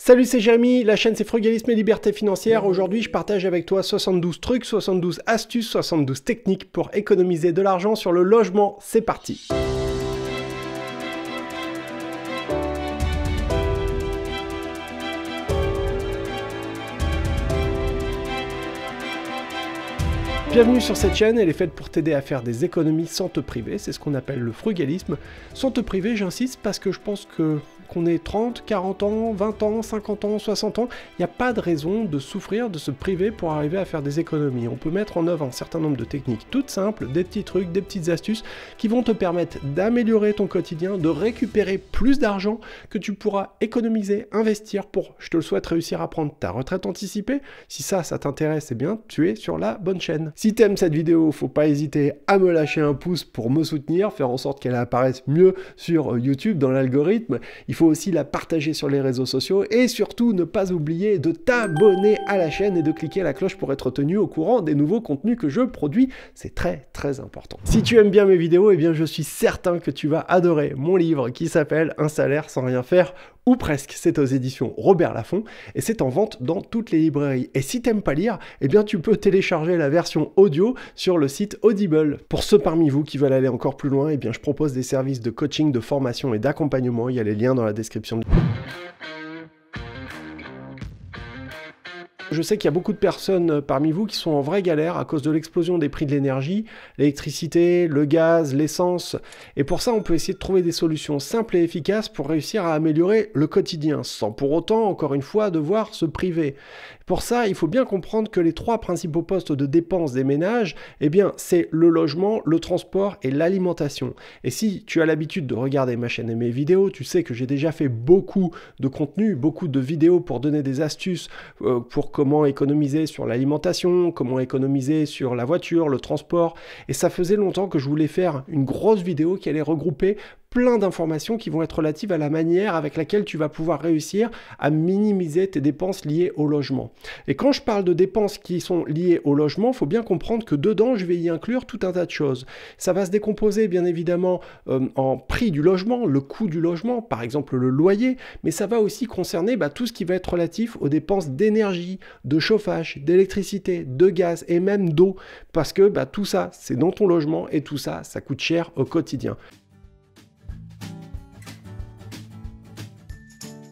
Salut, c'est Jérémy, la chaîne c'est Frugalisme et Liberté Financière. Aujourd'hui, je partage avec toi 72 trucs, 72 astuces, 72 techniques pour économiser de l'argent sur le logement. C'est parti Bienvenue sur cette chaîne, elle est faite pour t'aider à faire des économies sans te priver, c'est ce qu'on appelle le frugalisme. Sans te priver, j'insiste parce que je pense que qu'on ait 30, 40 ans, 20 ans, 50 ans, 60 ans, il n'y a pas de raison de souffrir, de se priver pour arriver à faire des économies. On peut mettre en œuvre un certain nombre de techniques toutes simples, des petits trucs, des petites astuces qui vont te permettre d'améliorer ton quotidien, de récupérer plus d'argent que tu pourras économiser, investir pour, je te le souhaite, réussir à prendre ta retraite anticipée. Si ça, ça t'intéresse, eh bien, tu es sur la bonne chaîne. Si tu aimes cette vidéo, faut pas hésiter à me lâcher un pouce pour me soutenir, faire en sorte qu'elle apparaisse mieux sur euh, YouTube dans l'algorithme faut aussi la partager sur les réseaux sociaux et surtout ne pas oublier de t'abonner à la chaîne et de cliquer la cloche pour être tenu au courant des nouveaux contenus que je produis. C'est très très important. Si tu aimes bien mes vidéos, eh bien je suis certain que tu vas adorer mon livre qui s'appelle Un salaire sans rien faire ou presque, c'est aux éditions Robert Laffont et c'est en vente dans toutes les librairies. Et si t'aimes pas lire, eh bien tu peux télécharger la version audio sur le site Audible. Pour ceux parmi vous qui veulent aller encore plus loin, eh bien je propose des services de coaching, de formation et d'accompagnement, il y a les liens dans la description. Je sais qu'il y a beaucoup de personnes euh, parmi vous qui sont en vraie galère à cause de l'explosion des prix de l'énergie, l'électricité, le gaz, l'essence. Et pour ça, on peut essayer de trouver des solutions simples et efficaces pour réussir à améliorer le quotidien, sans pour autant, encore une fois, devoir se priver. Pour ça, il faut bien comprendre que les trois principaux postes de dépenses des ménages, eh bien, c'est le logement, le transport et l'alimentation. Et si tu as l'habitude de regarder ma chaîne et mes vidéos, tu sais que j'ai déjà fait beaucoup de contenu, beaucoup de vidéos pour donner des astuces euh, pour comment économiser sur l'alimentation, comment économiser sur la voiture, le transport. Et ça faisait longtemps que je voulais faire une grosse vidéo qui allait regrouper plein d'informations qui vont être relatives à la manière avec laquelle tu vas pouvoir réussir à minimiser tes dépenses liées au logement. Et quand je parle de dépenses qui sont liées au logement, il faut bien comprendre que dedans, je vais y inclure tout un tas de choses. Ça va se décomposer bien évidemment euh, en prix du logement, le coût du logement, par exemple le loyer, mais ça va aussi concerner bah, tout ce qui va être relatif aux dépenses d'énergie, de chauffage, d'électricité, de gaz et même d'eau, parce que bah, tout ça, c'est dans ton logement et tout ça, ça coûte cher au quotidien.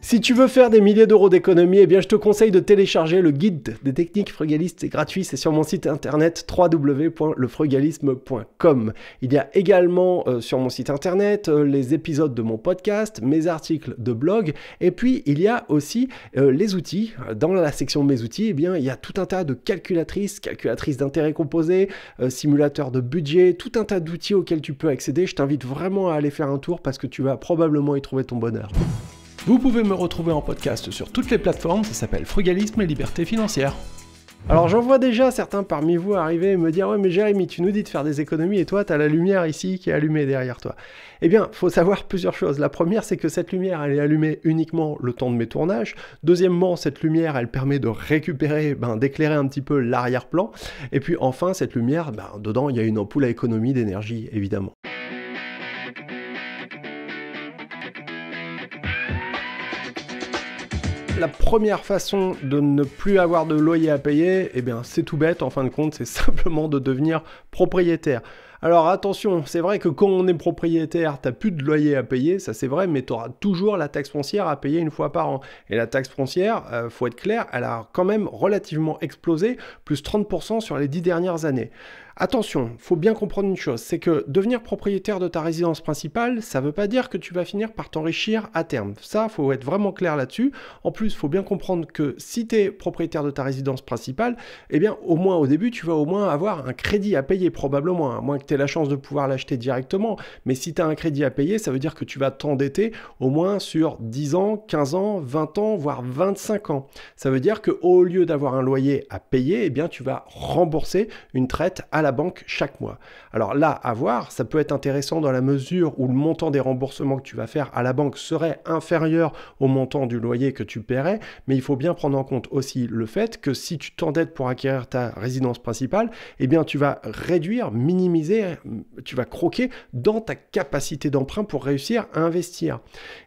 Si tu veux faire des milliers d'euros d'économies, eh bien je te conseille de télécharger le guide des techniques frugalistes. C'est gratuit, c'est sur mon site internet www.lefrugalisme.com. Il y a également euh, sur mon site internet euh, les épisodes de mon podcast, mes articles de blog, et puis il y a aussi euh, les outils. Dans la section mes outils, eh bien il y a tout un tas de calculatrices, calculatrices d'intérêts composés, simulateurs de budget, tout un tas d'outils auxquels tu peux accéder. Je t'invite vraiment à aller faire un tour parce que tu vas probablement y trouver ton bonheur. Vous pouvez me retrouver en podcast sur toutes les plateformes, ça s'appelle Frugalisme et Liberté Financière. Alors j'en vois déjà certains parmi vous arriver et me dire ouais mais Jérémy tu nous dis de faire des économies et toi as la lumière ici qui est allumée derrière toi. Eh bien faut savoir plusieurs choses. La première c'est que cette lumière elle est allumée uniquement le temps de mes tournages. Deuxièmement cette lumière elle permet de récupérer, ben, d'éclairer un petit peu l'arrière-plan. Et puis enfin cette lumière, ben, dedans il y a une ampoule à économie d'énergie évidemment. la première façon de ne plus avoir de loyer à payer, eh bien c'est tout bête, en fin de compte, c'est simplement de devenir propriétaire. Alors attention, c'est vrai que quand on est propriétaire, t'as plus de loyer à payer, ça c'est vrai, mais tu auras toujours la taxe foncière à payer une fois par an. Et la taxe foncière, euh, faut être clair, elle a quand même relativement explosé, plus 30% sur les dix dernières années. Attention, faut bien comprendre une chose, c'est que devenir propriétaire de ta résidence principale, ça veut pas dire que tu vas finir par t'enrichir à terme. Ça, faut être vraiment clair là-dessus. En plus, faut bien comprendre que si tu es propriétaire de ta résidence principale, eh bien au moins au début, tu vas au moins avoir un crédit à payer probablement, hein, moins que la chance de pouvoir l'acheter directement. Mais si tu as un crédit à payer, ça veut dire que tu vas t'endetter au moins sur 10 ans, 15 ans, 20 ans, voire 25 ans. Ça veut dire qu'au lieu d'avoir un loyer à payer, eh bien, tu vas rembourser une traite à la banque chaque mois. Alors là, à voir, ça peut être intéressant dans la mesure où le montant des remboursements que tu vas faire à la banque serait inférieur au montant du loyer que tu paierais, mais il faut bien prendre en compte aussi le fait que si tu t'endettes pour acquérir ta résidence principale, eh bien, tu vas réduire, minimiser tu vas croquer dans ta capacité d'emprunt pour réussir à investir.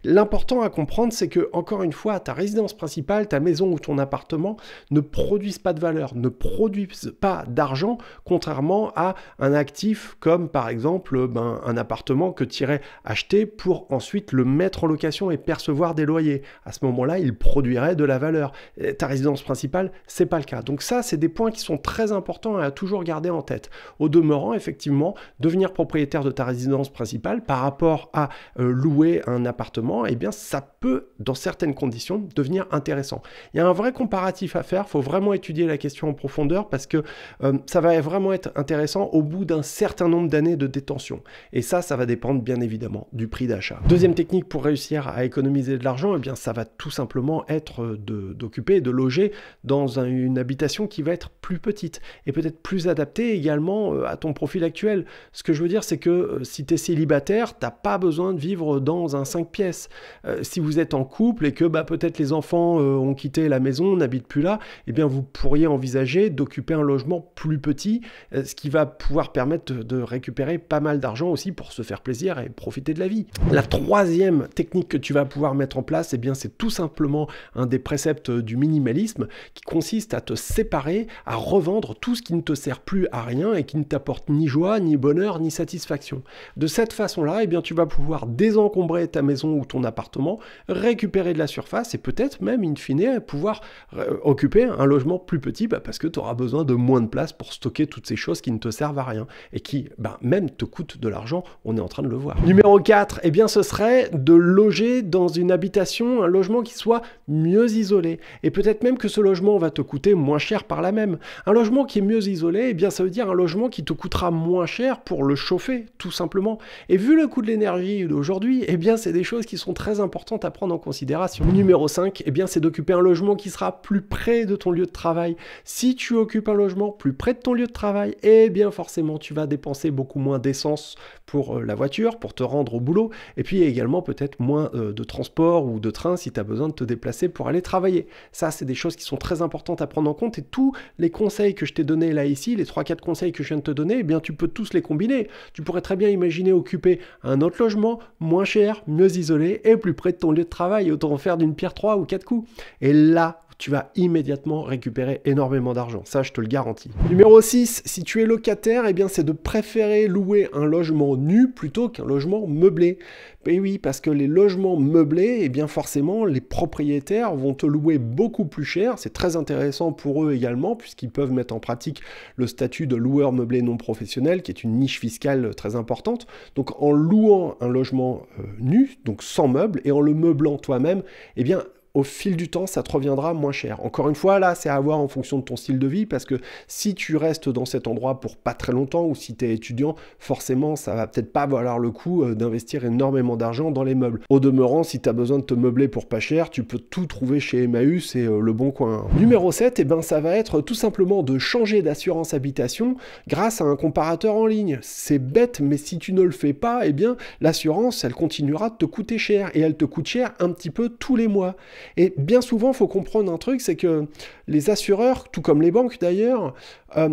L'important à comprendre, c'est que, encore une fois, ta résidence principale, ta maison ou ton appartement ne produisent pas de valeur, ne produisent pas d'argent, contrairement à un actif comme par exemple ben, un appartement que tu irais acheter pour ensuite le mettre en location et percevoir des loyers. À ce moment-là, il produirait de la valeur. ta résidence principale, c'est pas le cas. Donc ça, c'est des points qui sont très importants à toujours garder en tête. Au demeurant, effectivement, devenir propriétaire de ta résidence principale par rapport à euh, louer un appartement, et eh bien ça peut, dans certaines conditions, devenir intéressant. Il y a un vrai comparatif à faire, il faut vraiment étudier la question en profondeur parce que euh, ça va vraiment être intéressant au bout d'un certain nombre d'années de détention. Et ça, ça va dépendre bien évidemment du prix d'achat. Deuxième technique pour réussir à économiser de l'argent, et eh bien ça va tout simplement être euh, d'occuper, de, loger dans une habitation qui va être plus petite et peut-être plus adaptée également à ton profil actuel ce que je veux dire, c'est que euh, si tu es célibataire, t'as pas besoin de vivre dans un 5 pièces. Euh, si vous êtes en couple et que bah, peut-être les enfants euh, ont quitté la maison, n'habitent plus là, eh bien vous pourriez envisager d'occuper un logement plus petit, ce qui va pouvoir permettre de, récupérer pas mal d'argent aussi pour se faire plaisir et profiter de la vie. La troisième technique que tu vas pouvoir mettre en place, eh bien c'est tout simplement un des préceptes du minimalisme qui consiste à te séparer, à revendre tout ce qui ne te sert plus à rien et qui ne t'apporte ni joie, ni bonheur ni satisfaction. De cette façon-là, eh bien, tu vas pouvoir désencombrer ta maison ou ton appartement, récupérer de la surface et peut-être même, in fine, pouvoir euh, occuper un logement plus petit bah, parce que tu auras besoin de moins de place pour stocker toutes ces choses qui ne te servent à rien et qui, bah, même, te coûtent de l'argent. On est en train de le voir. Numéro 4, et eh bien, ce serait de loger dans une habitation, un logement qui soit mieux isolé. Et peut-être même que ce logement va te coûter moins cher par la même. Un logement qui est mieux isolé, eh bien, ça veut dire un logement qui te coûtera moins cher cher pour le chauffer, tout simplement. Et vu le coût de l'énergie d'aujourd'hui, et eh bien, c'est des choses qui sont très importantes à prendre en considération. Numéro 5, et eh bien, c'est d'occuper un logement qui sera plus près de ton lieu de travail. Si tu occupes un logement plus près de ton lieu de travail, et eh bien, forcément, tu vas dépenser beaucoup moins d'essence pour euh, la voiture, pour te rendre au boulot, et puis également peut-être moins euh, de transport ou de train si tu as besoin de te déplacer pour aller travailler. Ça, c'est des choses qui sont très importantes à prendre en compte et tous les conseils que je t'ai donné là ici, les 3-4 conseils que je viens de te donner, eh bien, tu peux tout tous les combiner. Tu pourrais très bien imaginer occuper un autre logement, moins cher, mieux isolé et plus près de ton lieu de travail, autant faire d'une pierre trois ou quatre coups. Et là, tu vas immédiatement récupérer énormément d'argent. Ça, je te le garantis. Numéro 6, si tu es locataire, eh bien, c'est de préférer louer un logement nu plutôt qu'un logement meublé. Et eh oui, parce que les logements meublés, et eh bien, forcément, les propriétaires vont te louer beaucoup plus cher. C'est très intéressant pour eux également, puisqu'ils peuvent mettre en pratique le statut de loueur meublé non professionnel, qui est une niche fiscale très importante. Donc, en louant un logement euh, nu, donc sans meuble, et en le meublant toi-même, eh bien, au fil du temps, ça te reviendra moins cher. Encore une fois, là, c'est à voir en fonction de ton style de vie, parce que si tu restes dans cet endroit pour pas très longtemps, ou si tu es étudiant, forcément, ça va peut-être pas valoir le coup euh, d'investir énormément d'argent dans les meubles. Au demeurant, si tu as besoin de te meubler pour pas cher, tu peux tout trouver chez Emmaüs et euh, Le Bon Coin. Numéro 7, et eh ben, ça va être tout simplement de changer d'assurance habitation grâce à un comparateur en ligne. C'est bête, mais si tu ne le fais pas, eh bien, l'assurance, elle continuera de te coûter cher, et elle te coûte cher un petit peu tous les mois. Et bien souvent, il faut comprendre un truc, c'est que les assureurs, tout comme les banques d'ailleurs, euh,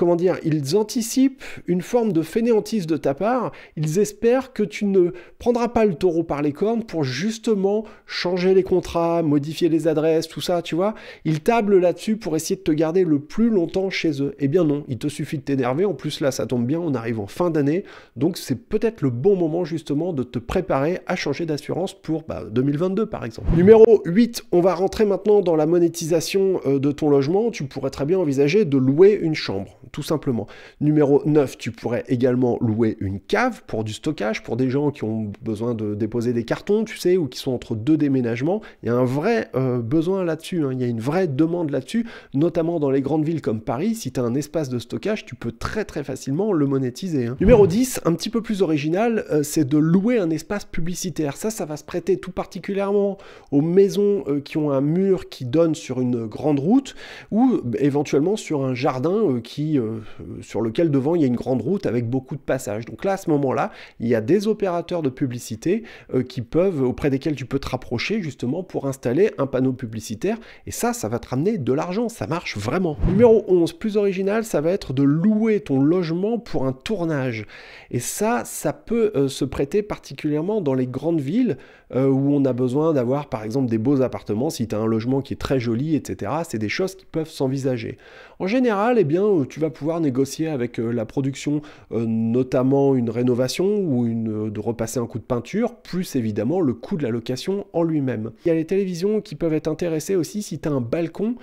comment dire, ils anticipent une forme de fainéantise de ta part, ils espèrent que tu ne prendras pas le taureau par les cornes pour justement changer les contrats, modifier les adresses, tout ça, tu vois. Ils tablent là-dessus pour essayer de te garder le plus longtemps chez eux. Eh bien non, il te suffit de t'énerver, en plus là ça tombe bien, on arrive en fin d'année, donc c'est peut-être le bon moment justement de te préparer à changer d'assurance pour 2022 bah, par exemple. Numéro 8, on va rentrer maintenant dans la monétisation euh, de ton logement, tu pourrais très bien envisager de louer une chambre tout simplement. Numéro 9, tu pourrais également louer une cave pour du stockage, pour des gens qui ont besoin de déposer des cartons, tu sais, ou qui sont entre deux déménagements. Il y a un vrai euh, besoin là-dessus, hein. il y a une vraie demande là-dessus, notamment dans les grandes villes comme Paris. Si tu as un espace de stockage, tu peux très très facilement le monétiser. Hein. Numéro 10, mmh. un petit peu plus original, euh, c'est de louer un espace publicitaire. Ça, ça va se prêter tout particulièrement aux maisons euh, qui ont un mur qui donne sur une grande route ou éventuellement sur un jardin qui euh, sur lequel devant il y a une grande route avec beaucoup de passages. Donc là, à ce moment-là, il y a des opérateurs de publicité euh, qui peuvent, auprès desquels tu peux te rapprocher justement pour installer un panneau publicitaire. Et ça, ça va te ramener de l'argent. Ça marche vraiment. Numéro 11, plus original, ça va être de louer ton logement pour un tournage. Et ça, ça peut euh, se prêter particulièrement dans les grandes villes où on a besoin d'avoir par exemple des beaux appartements. Si tu as un logement qui est très joli, etc., c'est des choses qui peuvent s'envisager. En général, eh bien, tu va pouvoir négocier avec euh, la production euh, notamment une rénovation ou une, euh, de repasser un coup de peinture, plus évidemment le coût de la location en lui-même. Il y a les télévisions qui peuvent être intéressées aussi si tu as un balcon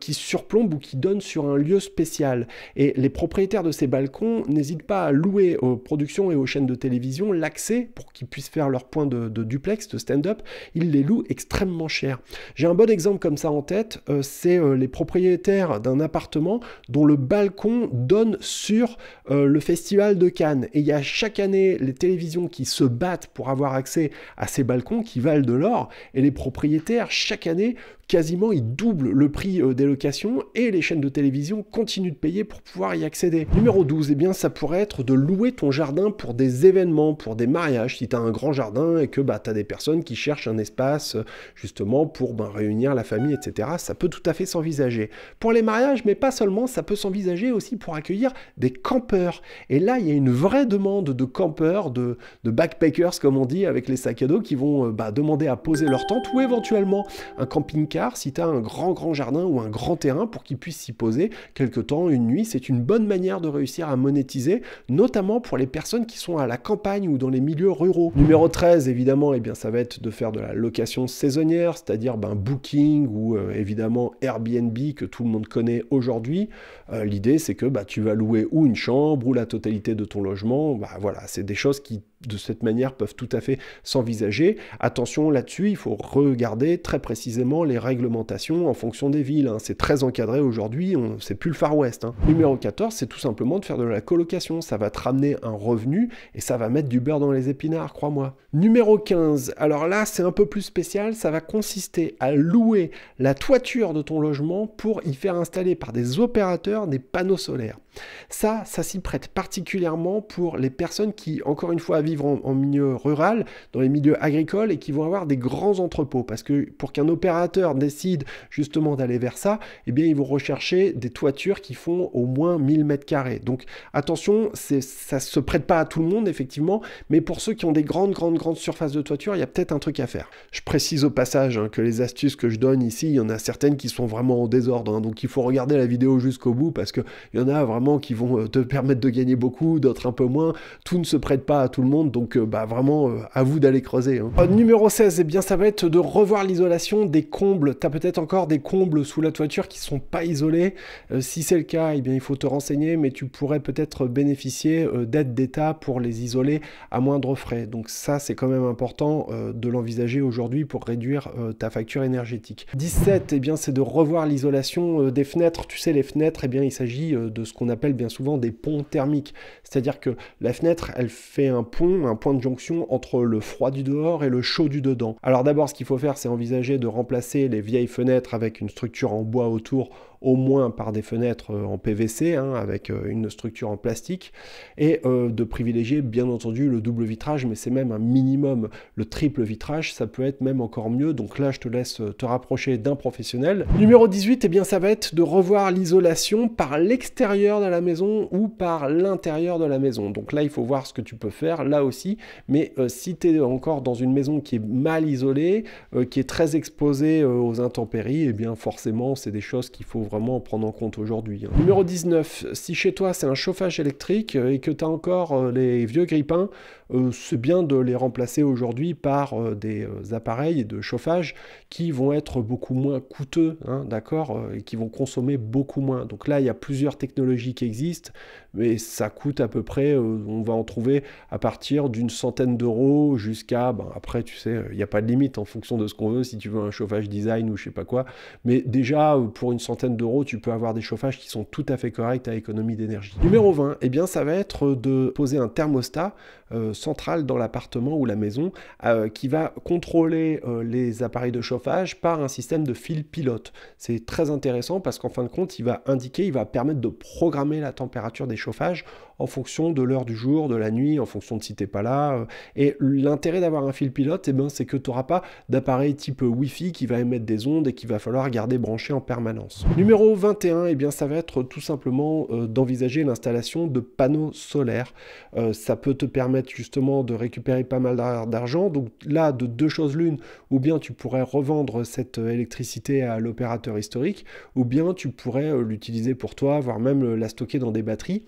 qui surplombe ou qui donne sur un lieu spécial. Et les propriétaires de ces balcons n'hésitent pas à louer aux productions et aux chaînes de télévision l'accès pour qu'ils puissent faire leur point de, de duplex, de stand-up. Ils les louent extrêmement cher. J'ai un bon exemple comme ça en tête, c'est les propriétaires d'un appartement dont le balcon donne sur euh, le festival de Cannes. Et il y a chaque année les télévisions qui se battent pour avoir accès à ces balcons qui valent de l'or. Et les propriétaires, chaque année, quasiment ils doublent le prix euh, des locations et les chaînes de télévision continuent de payer pour pouvoir y accéder. Numéro 12, et eh bien ça pourrait être de louer ton jardin pour des événements, pour des mariages, si tu as un grand jardin et que bah, tu as des personnes qui cherchent un espace euh, justement pour ben, réunir la famille, etc. Ça peut tout à fait s'envisager. Pour les mariages, mais pas seulement, ça peut s'envisager aussi pour accueillir des campeurs. Et là, il y a une vraie demande de campeurs, de, backpackers comme on dit, avec les sacs à dos qui vont euh, bah, demander à poser leur tente ou éventuellement un camping-car si tu as un grand, grand jardin ou un grand terrain pour qu'ils puissent s'y poser quelque temps, une nuit, c'est une bonne manière de réussir à monétiser, notamment pour les personnes qui sont à la campagne ou dans les milieux ruraux. Numéro 13, évidemment, et eh bien, ça va être de faire de la location saisonnière, c'est-à-dire ben, Booking ou euh, évidemment Airbnb que tout le monde connaît aujourd'hui. Euh, l'idée, c'est que bah, tu vas louer ou une chambre ou la totalité de ton logement. Bah, voilà, c'est des choses qui de cette manière peuvent tout à fait s'envisager. Attention là-dessus, il faut regarder très précisément les réglementations en fonction des villes. Hein. C'est très encadré aujourd'hui, c'est plus le Far West. Hein. Numéro 14, c'est tout simplement de faire de la colocation. Ça va te ramener un revenu et ça va mettre du beurre dans les épinards, crois-moi. Numéro 15, alors là c'est un peu plus spécial, ça va consister à louer la toiture de ton logement pour y faire installer par des opérateurs des panneaux solaires. Ça, ça s'y prête particulièrement pour les personnes qui, encore une fois, vivent en, milieu rural, dans les milieux agricoles et qui vont avoir des grands entrepôts. Parce que pour qu'un opérateur décide justement d'aller vers ça, eh bien, ils vont rechercher des toitures qui font au moins 1000 mètres carrés. Donc attention, ça se prête pas à tout le monde, effectivement, mais pour ceux qui ont des grandes, grandes, grandes surfaces de toiture, il y a peut-être un truc à faire. Je précise au passage hein, que les astuces que je donne ici, il y en a certaines qui sont vraiment en désordre. Hein. donc il faut regarder la vidéo jusqu'au bout parce qu'il y en a vraiment qui vont euh, te permettre de gagner beaucoup, d'autres un peu moins. Tout ne se prête pas à tout le monde, donc euh, bah, vraiment euh, à vous d'aller creuser. Hein. numéro 16, et eh bien ça va être de revoir l'isolation des combles. Tu as peut-être encore des combles sous la toiture qui sont pas isolés. si c'est le cas, et eh bien il faut te renseigner, mais tu pourrais peut-être bénéficier d'aides d'État pour les isoler à moindre frais. Donc ça, c'est quand même important de l'envisager aujourd'hui pour réduire ta facture énergétique. 17, et eh bien c'est de revoir l'isolation des fenêtres. Tu sais, les fenêtres, et bien il s'agit de ce qu'on appelle appelle bien souvent des ponts thermiques. C'est-à-dire que la fenêtre, elle fait un pont, un point de jonction entre le froid du dehors et le chaud du dedans. Alors d'abord, ce qu'il faut faire, c'est envisager de remplacer les vieilles fenêtres avec une structure en bois autour au moins par des fenêtres euh, en PVC, hein, avec euh, une structure en plastique, et euh, de privilégier bien entendu le double vitrage, mais c'est même un minimum. Le triple vitrage, ça peut être même encore mieux, donc là je te laisse te rapprocher d'un professionnel. Numéro 18, et eh bien ça va être de revoir l'isolation par l'extérieur de la maison ou par l'intérieur de la maison. Donc là il faut voir ce que tu peux faire, là aussi, mais si tu es encore dans une maison qui est mal isolée, qui est très exposée aux intempéries, et eh bien forcément c'est des choses qu'il faut vraiment prendre en compte aujourd'hui. Hein. Numéro 19, si chez toi c'est un chauffage électrique euh, et que tu as encore euh, les vieux grippins, euh, c'est bien de les remplacer aujourd'hui par euh, des euh, appareils de chauffage qui vont être beaucoup moins coûteux, hein, d'accord, et qui vont consommer beaucoup moins. Donc là, il y a plusieurs technologies qui existent, mais ça coûte à peu près, on va en trouver à partir d'une centaine d'euros jusqu'à, ben, après, tu sais, il n'y a pas de limite en fonction de ce qu'on veut, si tu veux un chauffage design ou je sais pas quoi, mais déjà, pour une centaine d'euros, tu peux avoir des chauffages qui sont tout à fait corrects à économie d'énergie. Numéro 20, eh bien, ça va être de poser un thermostat euh, centrale dans l'appartement ou la maison euh, qui va contrôler euh, les appareils de chauffage par un système de fil pilote. C'est très intéressant parce qu'en fin de compte, il va indiquer, il va permettre de programmer la température des chauffages en fonction de l'heure du jour, de la nuit, en fonction de si n'es pas là. Euh. Et l'intérêt d'avoir un fil pilote, eh ben, c'est que tu n'auras pas d'appareil type Wi-Fi qui va émettre des ondes et qu'il va falloir garder branché en permanence. Numéro 21, eh bien, ça va être tout simplement euh, d'envisager l'installation de panneaux solaires. Euh, ça peut te permettre justement de récupérer pas mal d'argent. Donc là, de deux choses l'une, ou bien tu pourrais revendre cette électricité à l'opérateur historique, ou bien tu pourrais l'utiliser pour toi, voire même la stocker dans des batteries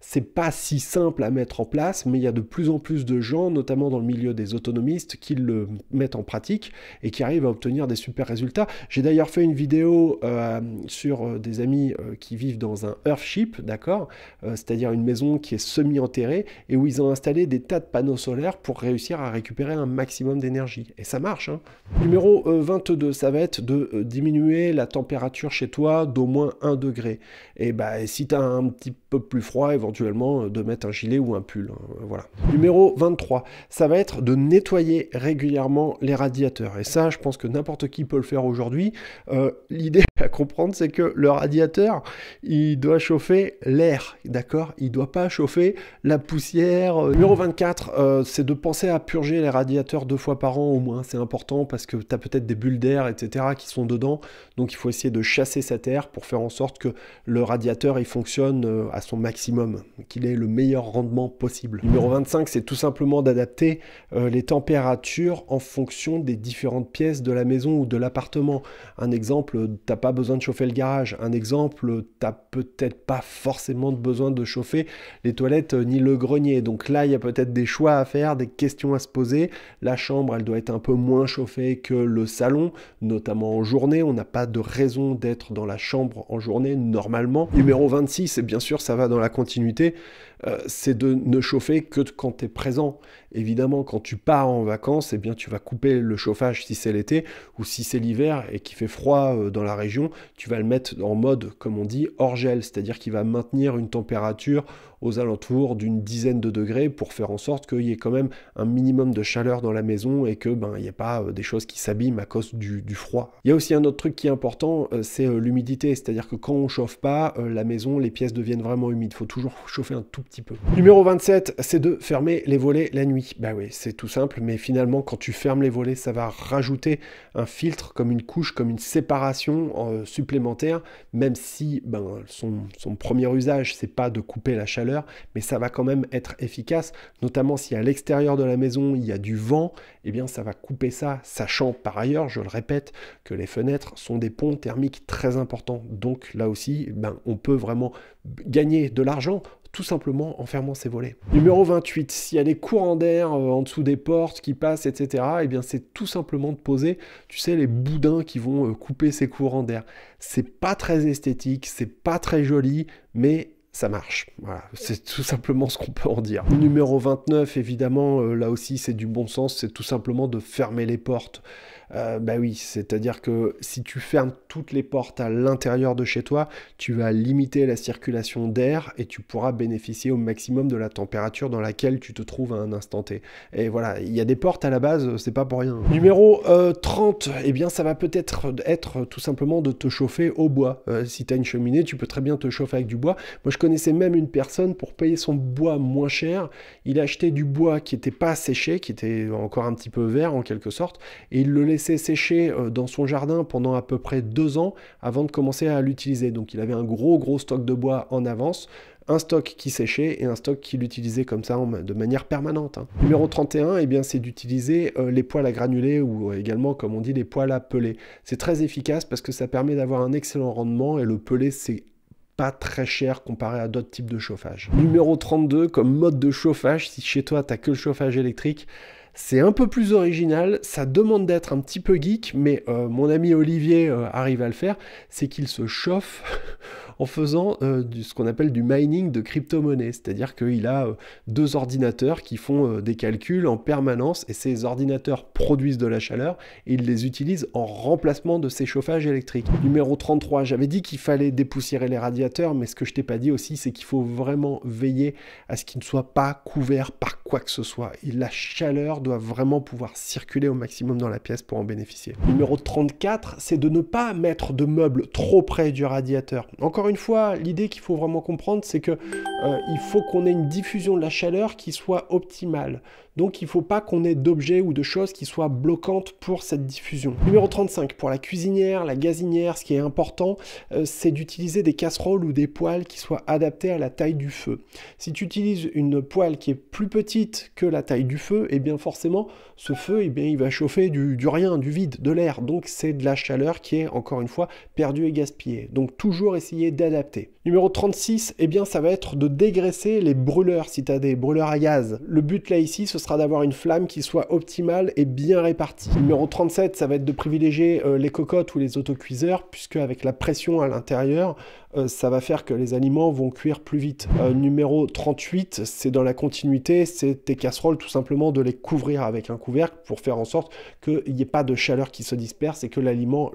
c'est pas si simple à mettre en place, mais il y a de plus en plus de gens, notamment dans le milieu des autonomistes, qui le mettent en pratique et qui arrivent à obtenir des super résultats. J'ai d'ailleurs fait une vidéo euh, sur euh, des amis euh, qui vivent dans un Earthship, d'accord, c'est-à-dire une maison qui est semi-enterrée et où ils ont installé des tas de panneaux solaires pour réussir à récupérer un maximum d'énergie. Et ça marche. Hein. Numéro 22, ça va être de diminuer la température chez toi d'au moins 1 degré. Et bah, si tu as un petit peu plus froid, euh, de mettre un gilet ou un pull. Hein, euh, voilà. Numéro 23, ça va être de nettoyer régulièrement les radiateurs. Et ça, je pense que n'importe qui peut le faire aujourd'hui. Euh, l'idée, à comprendre, c'est que le radiateur, il doit chauffer l'air, d'accord Il doit pas chauffer la poussière. Euh, Numéro 24, euh, c'est de penser à purger les radiateurs deux fois par an au moins, c'est important parce que tu as peut-être des bulles d'air, etc. qui sont dedans, donc il faut essayer de chasser cet air pour faire en sorte que le radiateur, il fonctionne euh, à son maximum, qu'il ait le meilleur rendement possible. Numéro 25, c'est tout simplement d'adapter les températures en fonction des différentes pièces de la maison ou de l'appartement. Un exemple, t'as pas besoin de chauffer le garage. Un exemple, tu peut-être pas forcément besoin de chauffer les toilettes euh, ni le grenier. Donc là, il y a peut-être des choix à faire, des questions à se poser. La chambre, elle doit être un peu moins chauffée que le salon, notamment en journée. On n'a pas de raison d'être dans la chambre en journée, normalement. Numéro 26, et bien sûr, ça va dans la continuité. Euh, c'est de ne chauffer que quand tu es présent. Évidemment, quand tu pars en vacances, et eh bien, tu vas couper le chauffage si c'est l'été ou si c'est l'hiver et qu'il fait froid euh, dans la région, tu vas le mettre en mode, comme on dit, hors gel, c'est-à-dire qu'il va maintenir une température aux alentours d'une dizaine de degrés pour faire en sorte qu'il y ait quand même un minimum de chaleur dans la maison et que ben il n'y ait pas euh, des choses qui s'abîment à cause du, froid. Il y a aussi un autre truc qui est important, euh, c'est euh, l'humidité, c'est-à-dire que quand on chauffe pas la maison, les pièces deviennent vraiment humides. Faut toujours chauffer un tout petit peu. Numéro 27, c'est de fermer les volets la nuit. Bah ben oui, c'est tout simple, mais finalement quand tu fermes les volets, ça va rajouter un filtre comme une couche, comme une séparation supplémentaire, même si ben son, son premier usage c'est pas de couper la chaleur mais ça va quand même être efficace, notamment si à l'extérieur de la maison il y a du vent, et eh bien ça va couper ça, sachant par ailleurs, je le répète, que les fenêtres sont des ponts thermiques très importants. Donc là aussi, ben, on peut vraiment gagner de l'argent tout simplement en fermant ses volets. Numéro 28, s'il y a des courants d'air euh, en dessous des portes qui passent, etc., et eh bien c'est tout simplement de poser, tu sais, les boudins qui vont euh, couper ces courants d'air. C'est pas très esthétique, c'est pas très joli, mais ça marche. Voilà, c'est tout simplement ce qu'on peut en dire. Numéro 29, évidemment, euh, là aussi c'est du bon sens, c'est tout simplement de fermer les portes. Euh, bah oui, c'est-à-dire que si tu fermes toutes les portes à l'intérieur de chez toi, tu vas limiter la circulation d'air et tu pourras bénéficier au maximum de la température dans laquelle tu te trouves à un instant T. Et voilà, il y a des portes à la base, c'est pas pour rien. Numéro 30, euh, eh bien ça va peut-être être tout simplement de te chauffer au bois. Euh, si tu as une cheminée, tu peux très bien te chauffer avec du bois. Moi je connaissais même une personne pour payer son bois moins cher, il achetait du bois qui était pas séché, qui était encore un petit peu vert en quelque sorte, et il le laissait sécher euh, dans son jardin pendant à peu près deux ans avant de commencer à l'utiliser. Donc il avait un gros gros stock de bois en avance un stock qui séchait et un stock qui l'utilisait comme ça de manière permanente. Hein. Numéro 31, et eh bien, c'est d'utiliser euh, les poils à granuler ou euh, également, comme on dit, les poils à peler. C'est très efficace parce que ça permet d'avoir un excellent rendement et le peler, c'est pas très cher comparé à d'autres types de chauffage. Numéro 32, comme mode de chauffage, si chez toi t'as que le chauffage électrique, c'est un peu plus original, ça demande d'être un petit peu geek, mais euh, mon ami Olivier euh, arrive à le faire, c'est qu'il se chauffe en faisant euh, du, ce qu'on appelle du mining de crypto-monnaie, c'est-à-dire qu'il a deux ordinateurs qui font des calculs en permanence et ces ordinateurs produisent de la chaleur et il les utilise en remplacement de ses chauffages électriques. Numéro 33, j'avais dit qu'il fallait dépoussiérer les radiateurs, mais ce que je t'ai pas dit aussi, c'est qu'il faut vraiment veiller à ce qu'il ne soit pas couvert par quoi que ce soit. Et la chaleur vraiment pouvoir circuler au maximum dans la pièce pour en bénéficier. Numéro 34, c'est de ne pas mettre de meubles trop près du radiateur. Encore une fois, l'idée qu'il faut vraiment comprendre, c'est que euh, il faut qu'on ait une diffusion de la chaleur qui soit optimale. Donc il ne faut pas qu'on ait d'objets ou de choses qui soient bloquantes pour cette diffusion. Numéro 35, pour la cuisinière, la gazinière, ce qui est important, euh, c'est d'utiliser des casseroles ou des poêles qui soient adaptées à la taille du feu. Si tu utilises une poêle qui est plus petite que la taille du feu, et eh bien forcément, ce feu, eh bien, il va chauffer du, du rien, du vide, de l'air. Donc c'est de la chaleur qui est, encore une fois, perdue et gaspillée. Donc toujours essayer d'adapter. Numéro 36, eh bien ça va être de dégraisser les brûleurs si tu as des brûleurs à gaz. Le but là ici, ce sera d'avoir une flamme qui soit optimale et bien répartie. Numéro 37, ça va être de privilégier euh, les cocottes ou les autocuiseurs puisque avec la pression à l'intérieur, euh, ça va faire que les aliments vont cuire plus vite. Euh, numéro 38, c'est dans la continuité, c'est tes casseroles tout simplement de les couvrir avec un couvercle pour faire en sorte qu'il n'y ait pas de chaleur qui se disperse et que l'aliment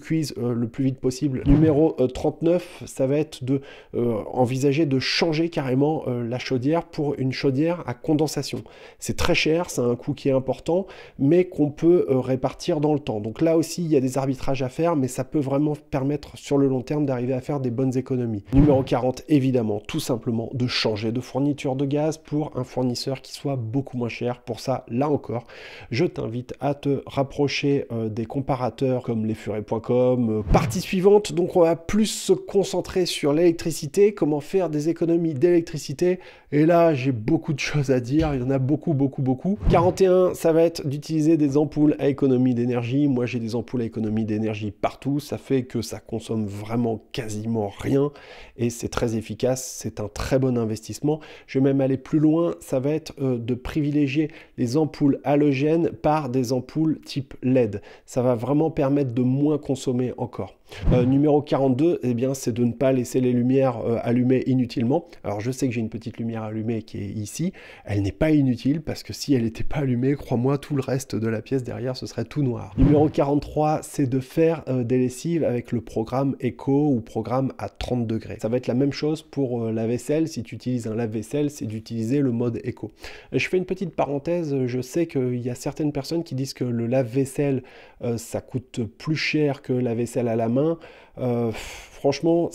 cuise euh, le plus vite possible. Numéro 39, ça va être de envisager de changer carrément la chaudière pour une chaudière à condensation. C'est très cher, c'est un coût qui est important, mais qu'on peut répartir dans le temps. Donc là aussi, il y a des arbitrages à faire, mais ça peut vraiment permettre sur le long terme d'arriver à faire des bonnes économies. Numéro 40, évidemment, tout simplement de changer de fourniture de gaz pour un fournisseur qui soit beaucoup moins cher. Pour ça, là encore, je t'invite à te rapprocher euh, des comparateurs comme les furets.com euh, Partie suivante, donc on va plus se concentrer sur l'électricité, comment faire des économies d'électricité. Et là, j'ai beaucoup de choses à dire, il y en a beaucoup, beaucoup, beaucoup. 41, ça va être d'utiliser des ampoules à économie d'énergie. Moi, j'ai des ampoules à économie d'énergie partout, ça fait que ça consomme vraiment quasiment rien et c'est très efficace, c'est un très bon investissement. Je vais même aller plus loin, ça va être euh, de privilégier les ampoules halogènes par des ampoules type LED. Ça va vraiment permettre de moins consommer encore. Euh, numéro 42, et eh bien, c'est de ne pas laisser les lumières euh, allumées inutilement. Alors je sais que j'ai une petite lumière allumée qui est ici, elle n'est pas inutile parce que si elle n'était pas allumée, crois-moi, tout le reste de la pièce derrière, ce serait tout noir. Numéro 43, c'est de faire des lessives avec le programme éco ou programme à 30 degrés. Ça va être la même chose pour euh, la vaisselle. Si tu utilises un lave-vaisselle, c'est d'utiliser le mode éco. Euh, je fais une petite parenthèse. Je sais qu'il y a certaines personnes qui disent que le lave-vaisselle, euh, ça coûte plus cher que la vaisselle à la main. Euh, franchement,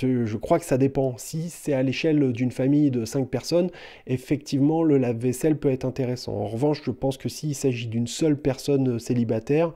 je, crois que ça dépend. Si c'est à l'échelle d'une famille de cinq personnes, effectivement, le lave-vaisselle peut être intéressant. En revanche, je pense que s'il s'agit d'une seule personne célibataire,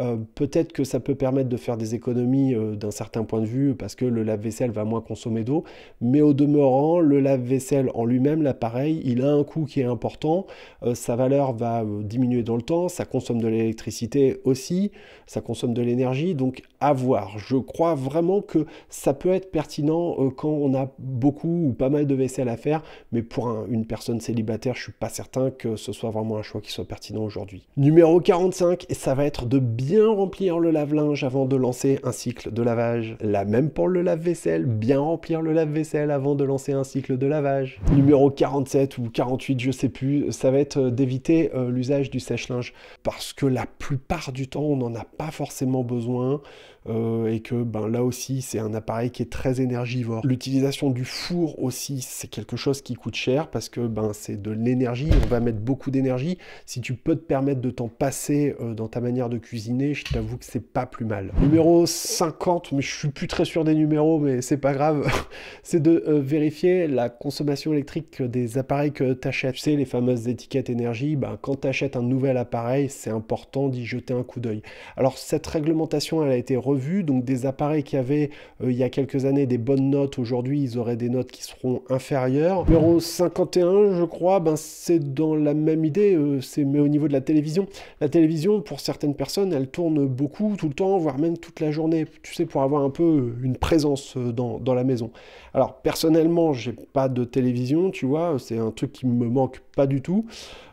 euh, peut-être que ça peut permettre de faire des économies euh, d'un certain point de vue, parce que le lave-vaisselle va moins consommer d'eau. Mais au demeurant, le lave-vaisselle en lui-même, l'appareil, il a un coût qui est important. sa valeur va diminuer dans le temps. Ça consomme de l'électricité aussi. Ça consomme de l'énergie. Donc, avoir Je crois crois vraiment que ça peut être pertinent euh, quand on a beaucoup ou pas mal de vaisselle à faire, mais pour une personne célibataire, je suis pas certain que ce soit vraiment un choix qui soit pertinent aujourd'hui. Numéro 45, et ça va être de bien remplir le lave-linge avant de lancer un cycle de lavage. La même pour le lave-vaisselle, bien remplir le lave-vaisselle avant de lancer un cycle de lavage. Numéro 47 ou 48, je sais plus, ça va être euh, d'éviter euh, l'usage du sèche-linge parce que la plupart du temps, on n'en a pas forcément besoin. Euh, et que ben, là aussi c'est un appareil qui est très énergivore. L'utilisation du four aussi c'est quelque chose qui coûte cher parce que ben, c'est de l'énergie, on va mettre beaucoup d'énergie. Si tu peux te permettre de t'en passer euh, dans ta manière de cuisiner, je t'avoue que c'est pas plus mal. Numéro 50, mais je suis plus très sûr des numéros mais c'est pas grave, c'est de euh, vérifier la consommation électrique des appareils que tu achètes. Tu les fameuses étiquettes énergie, ben, quand tu achètes un nouvel appareil c'est important d'y jeter un coup d'œil. Alors cette réglementation elle a été donc des appareils qui avaient euh, il y a quelques années des bonnes notes, aujourd'hui ils auraient des notes qui seront inférieures. Numéro 51, je crois, ben, c'est dans la même idée, euh, c'est mais au niveau de la télévision. La télévision, pour certaines personnes, elle tourne beaucoup, tout le temps, voire même toute la journée, tu sais, pour avoir un peu une présence euh, dans, dans la maison. Alors personnellement, j'ai pas de télévision, tu vois, c'est un truc qui me manque pas du tout,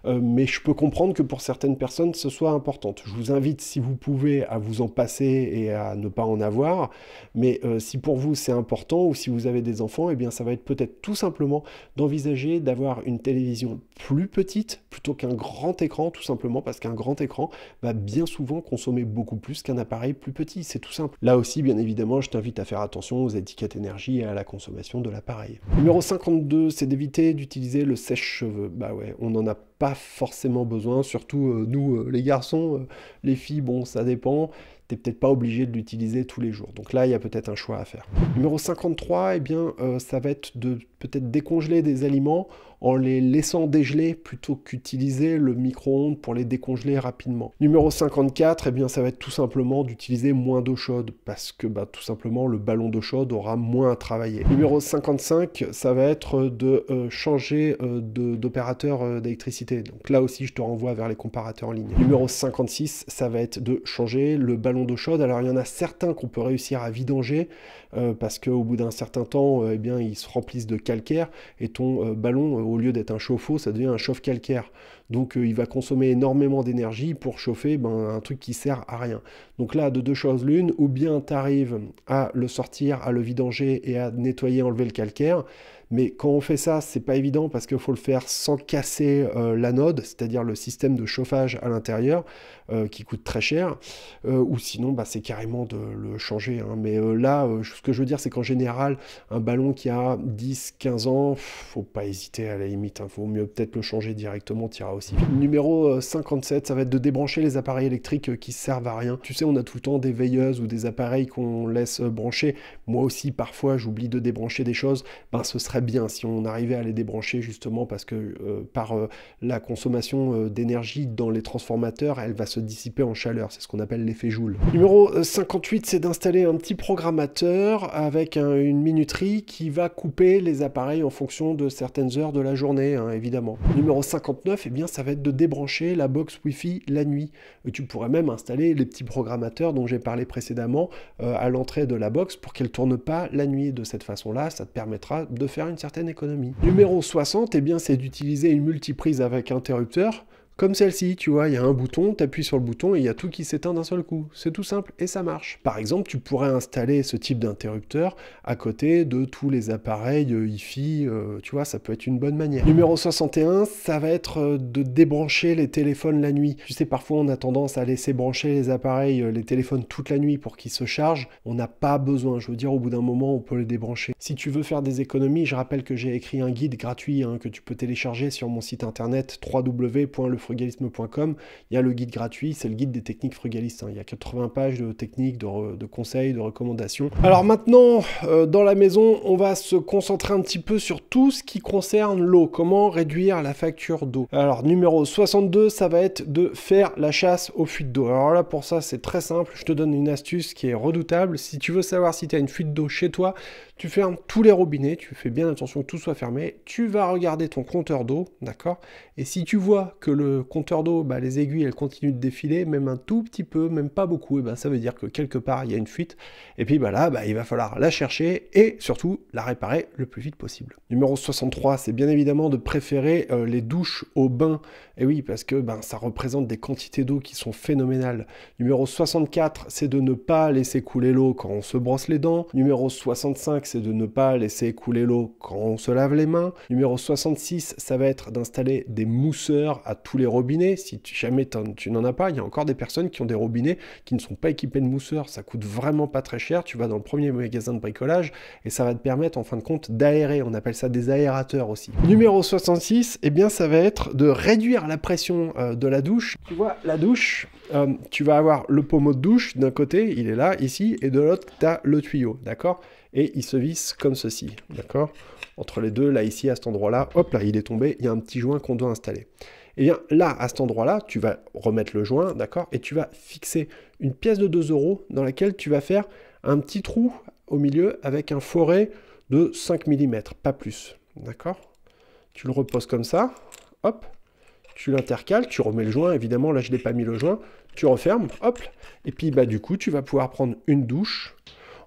euh, mais je peux comprendre que pour certaines personnes, ce soit importante. Je vous invite, si vous pouvez, à vous en passer et à ne pas en avoir, mais euh, si pour vous c'est important ou si vous avez des enfants, eh bien ça va être peut-être tout simplement d'envisager d'avoir une télévision plus petite plutôt qu'un grand écran, tout simplement parce qu'un grand écran va bien souvent consommer beaucoup plus qu'un appareil plus petit, c'est tout simple. Là aussi, bien évidemment, je t'invite à faire attention aux étiquettes énergie et à la consommation de l'appareil. Numéro 52, c'est d'éviter d'utiliser le sèche-cheveux. Bah ouais, on n'en a pas forcément besoin, surtout euh, nous euh, les garçons, euh, les filles, bon ça dépend, t'es peut-être pas obligé de l'utiliser tous les jours. Donc là, il y a peut-être un choix à faire. Numéro 53, et eh bien, ça va être de peut-être décongeler des aliments en les laissant dégeler plutôt qu'utiliser le micro-ondes pour les décongeler rapidement. Numéro 54, et eh bien ça va être tout simplement d'utiliser moins d'eau chaude parce que bah, tout simplement le ballon d'eau chaude aura moins à travailler. Numéro 55, ça va être de euh, changer euh, d'opérateur euh, d'électricité. Donc là aussi je te renvoie vers les comparateurs en ligne. Numéro 56, ça va être de changer le ballon d'eau chaude. Alors il y en a certains qu'on peut réussir à vidanger parce qu'au bout d'un certain temps, eh bien ils se remplissent de calcaire et ton ballon au lieu d'être un chauffe-eau, ça devient un chauffe calcaire. Donc euh, il va consommer énormément d'énergie pour chauffer ben, un truc qui sert à rien. Donc là, de deux choses l'une, ou bien tu arrives à le sortir, à le vidanger et à nettoyer, enlever le calcaire. Mais quand on fait ça, c'est pas évident parce qu'il faut le faire sans casser euh, l'anode, c'est-à-dire le système de chauffage à l'intérieur, euh, qui coûte très cher. ou sinon, bah, c'est carrément de le changer. Hein. Mais là, ce que je veux dire, c'est qu'en général, un ballon qui a 10-15 ans, faut pas hésiter à la limite. il hein. vaut mieux peut-être le changer directement, tira Numéro 57, euh, ça va être de débrancher les appareils électriques euh, qui servent à rien. Tu sais, on a tout le temps des veilleuses ou des appareils qu'on laisse euh, brancher. Moi aussi, parfois, j'oublie de débrancher des choses. Ben, ce serait bien si on arrivait à les débrancher justement parce que par la consommation d'énergie dans les transformateurs, elle va se dissiper en chaleur. C'est ce qu'on appelle l'effet Joule. Numéro 58, c'est d'installer un petit programmateur avec une minuterie qui va couper les appareils en fonction de certaines heures de la journée, hein, évidemment. Numéro 59, eh bien ça va être de débrancher la box Wi-Fi la nuit. Et euh, tu pourrais même installer les petits programmateurs dont j'ai parlé précédemment euh, à l'entrée de la box pour qu'elle tourne pas la nuit. De cette façon-là, ça te permettra de faire une certaine économie. Numéro 60, et eh bien, c'est d'utiliser une multiprise avec interrupteur. Comme celle-ci, tu vois, il y a un bouton, tu appuies sur le bouton et il y a tout qui s'éteint d'un seul coup. C'est tout simple et ça marche. Par exemple, tu pourrais installer ce type d'interrupteur à côté de tous les appareils euh, hi-fi, euh, tu vois, ça peut être une bonne manière. Numéro 61, ça va être euh, de débrancher les téléphones la nuit. Tu sais, parfois on a tendance à laisser brancher les appareils, les téléphones toute la nuit pour qu'ils se chargent. On n'a pas besoin, je veux dire, au bout d'un moment, on peut les débrancher. Si tu veux faire des économies, je rappelle que j'ai écrit un guide gratuit hein, que tu peux télécharger sur mon site internet www.le frugalisme.com, il y a le guide gratuit, c'est le guide des techniques frugalistes. Hein. Il y a 80 pages de techniques, de, conseils, de recommandations. Alors maintenant, euh, dans la maison, on va se concentrer un petit peu sur tout ce qui concerne l'eau. Comment réduire la facture d'eau Alors numéro 62, ça va être de faire la chasse aux fuites d'eau. Alors là, pour ça, c'est très simple. Je te donne une astuce qui est redoutable. Si tu veux savoir si tu as une fuite d'eau chez toi, tu fermes tous les robinets, tu fais bien attention que tout soit fermé, tu vas regarder ton compteur d'eau, d'accord Et si tu vois que le compteur d'eau, bah, les aiguilles, elles continuent de défiler, même un tout petit peu, même pas beaucoup, et eh ben ça veut dire que quelque part, il y a une fuite. Et puis bah, là, bah, il va falloir la chercher et surtout la réparer le plus vite possible. Numéro 63, c'est bien évidemment de préférer euh, les douches au bain. Et eh oui, parce que ben, ça représente des quantités d'eau qui sont phénoménales. Numéro 64, c'est de ne pas laisser couler l'eau quand on se brosse les dents. Numéro 65, c'est de ne pas laisser couler l'eau quand on se lave les mains. Numéro 66, ça va être d'installer des mousseurs à tous les robinets. Si tu, jamais tu n'en as pas, il y a encore des personnes qui ont des robinets qui ne sont pas équipés de mousseurs. Ça coûte vraiment pas très cher. Tu vas dans le premier magasin de bricolage et ça va te permettre en fin de compte d'aérer. On appelle ça des aérateurs aussi. Numéro 66, eh bien ça va être de réduire la pression euh, de la douche. Tu vois, la douche, euh, tu vas avoir le pommeau de douche d'un côté, il est là, ici, et de l'autre, tu as le tuyau, d'accord et il se visse comme ceci, d'accord Entre les deux, là, ici, à cet endroit-là, hop là, il est tombé, il y a un petit joint qu'on doit installer. Et eh bien là, à cet endroit-là, tu vas remettre le joint, d'accord Et tu vas fixer une pièce de 2 euros dans laquelle tu vas faire un petit trou au milieu avec un forêt de 5 mm, pas plus, d'accord Tu le reposes comme ça, hop, tu l'intercales, tu remets le joint, évidemment, là je n'ai pas mis le joint, tu refermes, hop, et puis bah du coup tu vas pouvoir prendre une douche,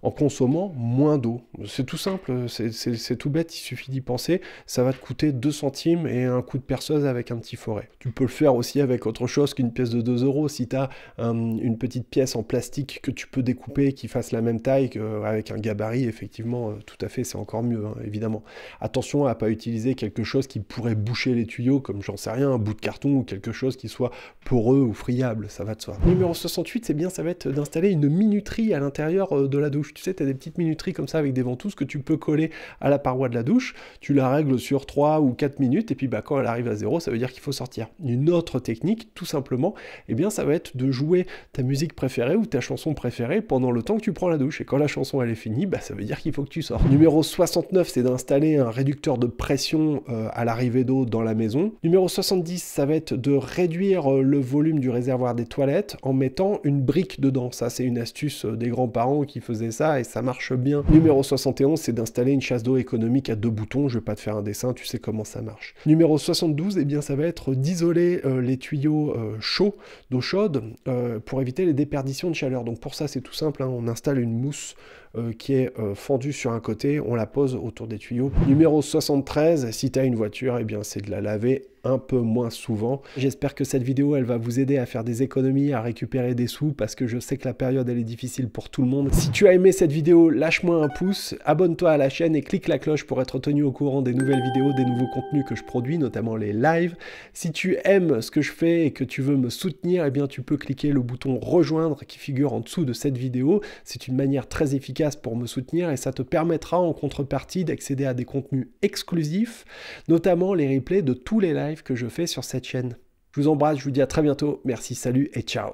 en consommant moins d'eau. C'est tout simple, c'est tout bête, il suffit d'y penser. Ça va te coûter 2 centimes et un coup de perceuse avec un petit forêt. Tu peux le faire aussi avec autre chose qu'une pièce de 2 euros. Si tu as euh, une petite pièce en plastique que tu peux découper, qui fasse la même taille qu'avec un gabarit, effectivement, euh, tout à fait, c'est encore mieux, hein, évidemment. Attention à pas utiliser quelque chose qui pourrait boucher les tuyaux, comme j'en sais rien, un bout de carton ou quelque chose qui soit poreux ou friable, ça va de soi. Numéro 68, c'est bien, ça va être d'installer une minuterie à l'intérieur euh, de la douche tu sais, tu as des petites minuteries comme ça avec des ventouses que tu peux coller à la paroi de la douche. Tu la règles sur 3 ou 4 minutes et puis bah, quand elle arrive à zéro, ça veut dire qu'il faut sortir. Une autre technique, tout simplement, eh bien, ça va être de jouer ta musique préférée ou ta chanson préférée pendant le temps que tu prends la douche. Et quand la chanson elle est finie, bah, ça veut dire qu'il faut que tu sors. Numéro 69, c'est d'installer un réducteur de pression euh, à l'arrivée d'eau dans la maison. Numéro 70, ça va être de réduire euh, le volume du réservoir des toilettes en mettant une brique dedans. Ça, c'est une astuce euh, des grands-parents qui faisaient ça et ça marche bien. Numéro 71, c'est d'installer une chasse d'eau économique à deux boutons. Je vais pas te faire un dessin, tu sais comment ça marche. Numéro 72, et eh bien ça va être d'isoler euh, les tuyaux euh, chauds d'eau chaude euh, pour éviter les déperditions de chaleur. Donc pour ça, c'est tout simple. Hein. on installe une mousse euh, qui est euh, fendue sur un côté, on la pose autour des tuyaux. Numéro 73, si tu as une voiture, eh bien c'est de la laver un peu moins souvent. J'espère que cette vidéo, elle va vous aider à faire des économies, à récupérer des sous, parce que je sais que la période, elle est difficile pour tout le monde. Si tu as aimé cette vidéo, lâche-moi un pouce, abonne-toi à la chaîne et clique la cloche pour être tenu au courant des nouvelles vidéos, des nouveaux contenus que je produis, notamment les lives. Si tu aimes ce que je fais et que tu veux me soutenir, et eh bien tu peux cliquer le bouton rejoindre qui figure en dessous de cette vidéo. C'est une manière très efficace pour me soutenir et ça te permettra en contrepartie d'accéder à des contenus exclusifs, notamment les replays de tous les lives que je fais sur cette chaîne. Je vous embrasse, je vous dis à très bientôt, merci, salut et ciao